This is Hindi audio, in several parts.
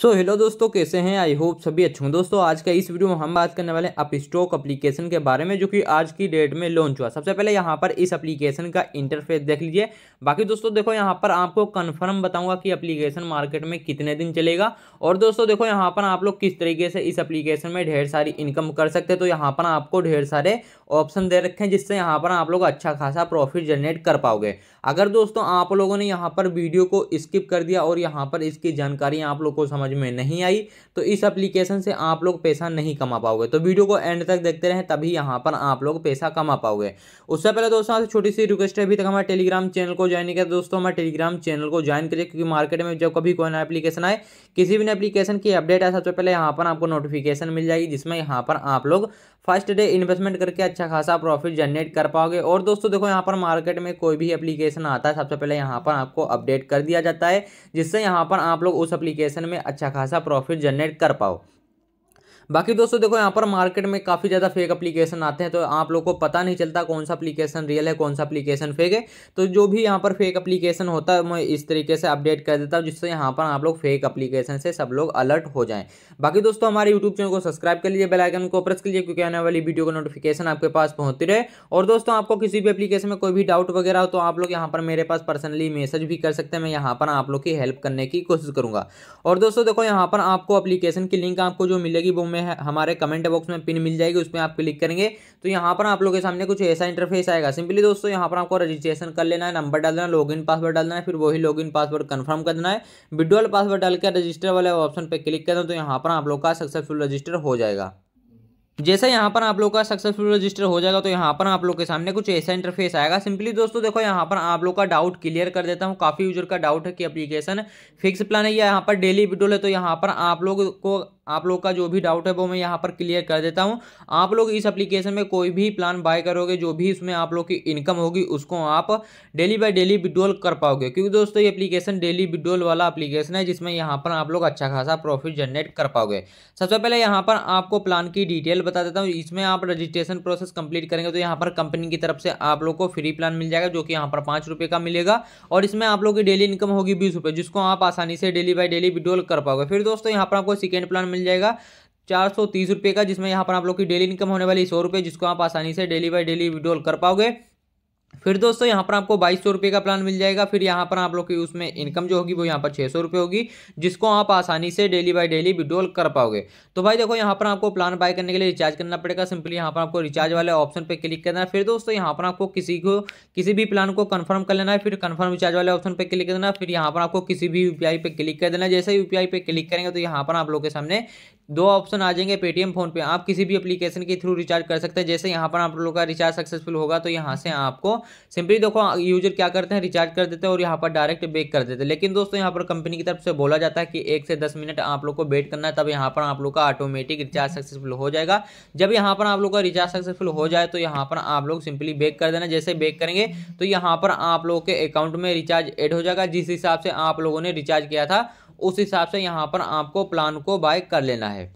सो so, हेलो दोस्तों कैसे हैं आई होप सभी अच्छे हों दोस्तों आज का इस वीडियो में हम बात करने वाले हैं अपस्टॉक एप्लीकेशन के बारे में जो कि आज की डेट में लॉन्च हुआ सबसे पहले यहाँ पर इस एप्लीकेशन का इंटरफेस देख लीजिए बाकी दोस्तों देखो यहाँ पर आपको कंफर्म बताऊंगा कि एप्लीकेशन मार्केट में कितने दिन चलेगा और दोस्तों देखो यहाँ पर आप लोग किस तरीके से इस अप्लीकेशन में ढेर सारी इनकम कर सकते हैं तो यहाँ पर आपको ढेर सारे ऑप्शन दे रखे हैं जिससे यहाँ पर आप लोग अच्छा खासा प्रॉफिट जनरेट कर पाओगे अगर दोस्तों आप लोगों ने यहाँ पर वीडियो को स्किप कर दिया और यहाँ पर इसकी जानकारी आप लोग को समझ समझ में नहीं आई तो इस एप्लीकेशन से आप लोग पैसा नहीं कमा पाओगे तो वीडियो को एंड तक देखते रहें तभी यहाँ पर आप लोग पैसा कमा पाओगे उससे पहले दोस्तों आपसे छोटी सी रिक्वेस्ट है अभी तक हमारे टेलीग्राम चैनल को ज्वाइन नहीं किया दोस्तों हमारे टेलीग्राम चैनल को ज्वाइन करिए क्योंकि मार्केट में जब कभी कोई नया एप्लीकेशन आए किसी भी एप्लीकेशन की अपडेट आए सबसे पहले यहाँ पर आपको नोटिफिकेशन मिल जाएगी जिसमें यहाँ पर आप लोग फर्स्ट डे इन्वेस्टमेंट करके अच्छा खासा प्रॉफिट जनरेट कर पाओगे और दोस्तों देखो यहाँ पर मार्केट में कोई भी एप्लीकेशन आता है सबसे पहले यहाँ पर आपको अपडेट कर दिया जाता है जिससे यहाँ पर आप लोग उस एप्लीकेशन में अच्छा खासा प्रॉफिट जनरेट कर पाओ बाकी दोस्तों देखो यहाँ पर मार्केट में काफ़ी ज़्यादा फेक अप्लीकेशन आते हैं तो आप लोग को पता नहीं चलता कौन सा अप्लीकेशन रियल है कौन सा अप्लीकेशन फेक है तो जो भी यहाँ पर फेक अप्लीकेशन होता है मैं इस तरीके से अपडेट कर देता हूँ जिससे यहाँ पर आप लोग फेक अप्लीकेशन से सब लोग अलर्ट हो जाएँ बाकी दोस्तों हमारे यूट्यूब चैनल को सब्सक्राइब कर लीजिए बेलाइकन को प्रेस लीजिए क्योंकि आने वाली वीडियो का नोटिफिकेशन आपके पास पहुँचती रहे और दोस्तों आपको किसी भी अपलीकेशन में कोई भी डाउट वगैरह हो तो आप लोग यहाँ पर मेरे पास पर्सनली मैसेज भी कर सकते हैं मैं यहाँ पर आप लोग की हेल्प करने की कोशिश करूँगा और दोस्तों देखो यहाँ पर आपको अप्लीकेशन की लिंक आपको जो मिलेगी वो मैं में हमारे कमेंट बॉक्स में पिन मिल जाएगी उसमें आप क्लिक करेंगे तो यहाँ पर आप लोग के सामने कुछ ऐसा इंटरफेस आएगा सिंपली दोस्तों यहाँ पर आपको रजिस्ट्रेशन कर लेना है नंबर डाल देना लॉगिन पासवर्ड डाल देना है फिर वही लॉग पासवर्ड कन्फर्म कर देना है विड्रोल पासवर्ड डाल के रजिस्टर वाले ऑप्शन पर क्लिक कर दें तो यहाँ पर आप लोग का सक्सेसफुल रजिस्टर हो जाएगा जैसे यहाँ पर आप लोग का सक्सेसफुल रजिस्टर हो जाएगा तो यहाँ पर आप लोग के सामने कुछ ऐसा इंटरफेस आएगा सिंपली दोस्तों देखो यहाँ पर आप लोग का डाउट क्लियर कर देता हूँ काफ़ी यूजर का डाउट है कि एप्लीकेशन फिक्स प्लान है या यहाँ पर डेली विड्रोल है तो यहाँ पर आप लोग को आप लोग का जो भी डाउट है वो मैं यहाँ पर क्लियर कर देता हूँ आप लोग इस एप्लीकेशन में कोई भी प्लान बाय करोगे जो भी इसमें आप लोग की इनकम होगी उसको आप डेली बाय डेली विड्रोल कर पाओगे क्योंकि दोस्तों ये एप्लीकेशन डेली विड्रोल वाला एप्लीकेशन है जिसमें यहाँ पर आप लोग अच्छा खासा प्रॉफिट जनरेट कर पाओगे सबसे पहले यहाँ पर आपको प्लान की डिटेल बता देता हूँ इसमें आप रजिस्ट्रेशन प्रोसेस कंप्लीट करेंगे तो यहाँ पर कंपनी की तरफ से आप लोग को फ्री प्लान मिल जाएगा जो कि यहाँ पर पाँच रुपये का मिलेगा और इसमें आप लोग की डेली इनकम होगी बीस जिसको आप आसानी से डेली बाय डेली विड्रोल कर पाओगे फिर दोस्तों यहाँ पर आपको सेकेंड प्लान मिल जाएगा चार सौ तीस रुपये का जिसमें यहाँ पर आप लोग की डेली इनकम होने वाली सौ रुपये जिसको आप आसानी से डेली बाई डेली विड्रॉल कर पाओगे फिर दोस्तों यहाँ पर आपको बाईस सौ रुपये का प्लान मिल जाएगा फिर यहाँ पर आप लोग की उसमें इनकम जो होगी वो यहाँ पर छः सौ रुपये होगी जिसको आप आसानी से डेली बाय डेली विड्रॉल कर पाओगे तो भाई देखो यहाँ पर आपको प्लान बाय करने के लिए रिचार्ज करना पड़ेगा सिंपली यहाँ पर आपको रिचार्ज वाले ऑप्शन पर क्लिक करना है फिर दोस्तों यहाँ पर आपको किसी को किसी भी प्लान को कन्फर्म कर लेना है फिर कन्फर्म रिचार्ज वाले ऑप्शन पर क्लिक कर देना फिर यहाँ पर आपको किसी भी यू पर क्लिक कर देना जैसे यू पे क्लिक करेंगे तो यहाँ पर आप लोग के सामने दो ऑप्शन आ जाएंगे पेटीएम फोन पे आप किसी भी एप्लीकेशन के थ्रू रिचार्ज कर सकते हैं जैसे यहाँ पर आप लोग का रिचार्ज सक्सेसफुल होगा तो यहाँ से आपको सिंपली देखो यूजर क्या करते हैं रिचार्ज कर देते हैं और यहाँ पर डायरेक्ट बेक कर देते हैं लेकिन दोस्तों यहाँ पर कंपनी की तरफ से बोला जाता है कि एक से दस मिनट आप लोग को वेट करना है तब यहाँ पर आप लोग का ऑटोमेटिक रिचार्ज सक्सेसफुल हो जाएगा जब यहाँ पर आप लोग का रिचार्ज सक्सेसफुल हो जाए तो यहाँ पर आप लोग सिंपली बेक कर देना जैसे बेक करेंगे तो यहाँ पर आप लोग के अकाउंट में रिचार्ज एड हो जाएगा जिस हिसाब से आप लोगों ने रिचार्ज किया था उस हिसाब से यहाँ पर आपको प्लान को बाय कर लेना है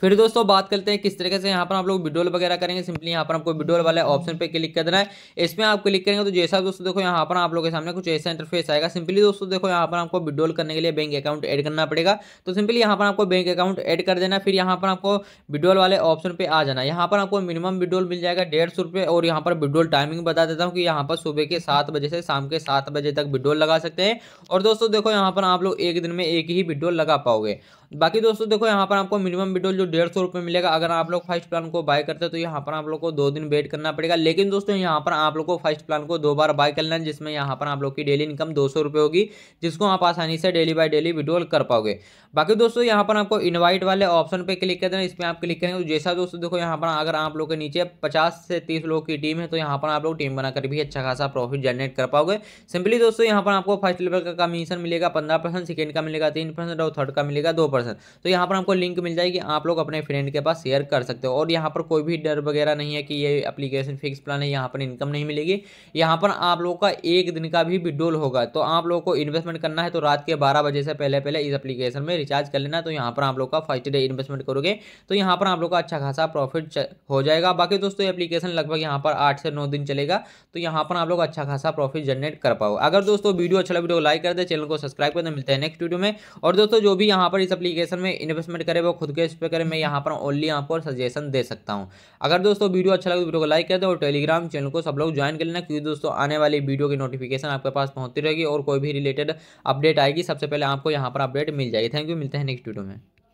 फिर दोस्तों बात करते हैं किस तरीके से यहाँ पर आप लोग विड्रोल वगैरह करेंगे सिंपली यहाँ पर आपको विड्रोल वाले ऑप्शन पे क्लिक कर देना है इसमें आप क्लिक करेंगे तो जैसा दोस्तों देखो यहाँ पर आप लोगों के सामने कुछ ऐसा इंटरफेस आएगा सिंपली दोस्तों देखो यहाँ पर आपको विड्रोल करने के लिए बैंक अकाउंट एड करना पड़ेगा तो सिंपली यहाँ पर आपको बैंक अकाउंट एड कर देना फिर यहाँ पर आपको विड्रोल वाले ऑप्शन पर आ जाना यहाँ पर आपको मिनिमम विड्रोल मिल जाएगा डेढ़ सौ रुपये और यहाँ पर विड्रोल टाइमिंग बता देता हूँ कि यहाँ पर सुबह के सात बजे से शाम के सात बजे तक विड्रोल लगा सकते हैं और दोस्तों देखो यहाँ पर आप लोग एक दिन में एक ही विड्रोल लगा पाओगे बाकी दोस्तों देखो यहाँ पर आपको मिनिमम विडोल जो डेढ़ सौ रुपये मिलेगा अगर आप लोग फर्स्ट प्लान को बाय करते हैं तो यहाँ पर आप लोग को दो दिन वेट करना पड़ेगा लेकिन दोस्तों यहाँ पर आप लोग को फर्स्ट प्लान को दो बार बाय करना है जिसमें यहाँ पर आप लोग की डेली इनकम दो सौ रुपये होगी जिसको आप आसानी से डेली बाय डेली विड्रोल कर पाओगे बाकी दोस्तों यहाँ पर आपको इन्वाइट वाले ऑप्शन पर क्लिक कर देना इस पर आप क्लिक करेंगे तो जैसा दोस्तों देखो यहाँ पर अगर आप लोग के नीचे पचास से तीस लोग की टीम है तो यहाँ पर आप लोग टीम बनाकर भी अच्छा खासा प्रॉफिट जनरेट कर पाओगे सिंपली दोस्तों यहाँ पर आपको फर्स्ट लेवल का कमीशन मिलेगा पंद्रह परसेंट सेकेंड का मिलेगा तीन परसेंट और थर्ड का मिलेगा दो पर्सन तो यहाँ पर हमको लिंक मिल जाएगी आप लोग अपने फ्रेंड के पास शेयर कर सकते हो और यहाँ पर कोई भी डर वगैरह नहीं है कि ये अप्लीकेशन फिक्स प्लान है यहाँ पर इनकम नहीं मिलेगी यहाँ पर आप लोगों का एक दिन का भी विड्रोल होगा तो आप लोगों को इन्वेस्टमेंट करना है तो रात के बारह बजे से पहले पहले इस अपलीकेशन में रिचार्ज कर लेना तो यहाँ पर आप लोग का फर्स्ट डे इन्वेस्टमेंट करोगे तो यहाँ पर आप लोग का अच्छा खासा प्रॉफिट हो जाएगा बाकी दोस्तों ये अपलीकेशन लगभग यहाँ पर आठ से नौ दिन चलेगा तो यहाँ पर आप लोग अच्छा खासा प्रॉफिट जनरेट कर पाओ अगर दोस्तों वीडियो अच्छा लगे वीडियो तो लाइक कर दे चैनल को सब्सक्राइब कर दे मिलते हैं नेक्स्ट वीडियो में और दोस्तों जो भी यहाँ पर इस अपली एप्लीकेशन में इन्वेस्टमेंट करें वो खुद के इस पर करें मैं यहाँ पर ओनली आपको सजेशन दे सकता हूँ अगर दोस्तों वीडियो अच्छा लगे तो वीडियो को लाइक कर दो और टेलीग्राम चैनल को सब लोग ज्वाइन कर लेना क्योंकि दोस्तों आने वाली वीडियो की नोटिफिकेशन आपके पास पहुँचती रहेगी और कोई भी रिलेटेड अपडेट आएगी सबसे पहले आपको यहाँ पर अपडेट मिल जाएगी थैंक यू मिलते हैं नेक्स्ट वीडियो में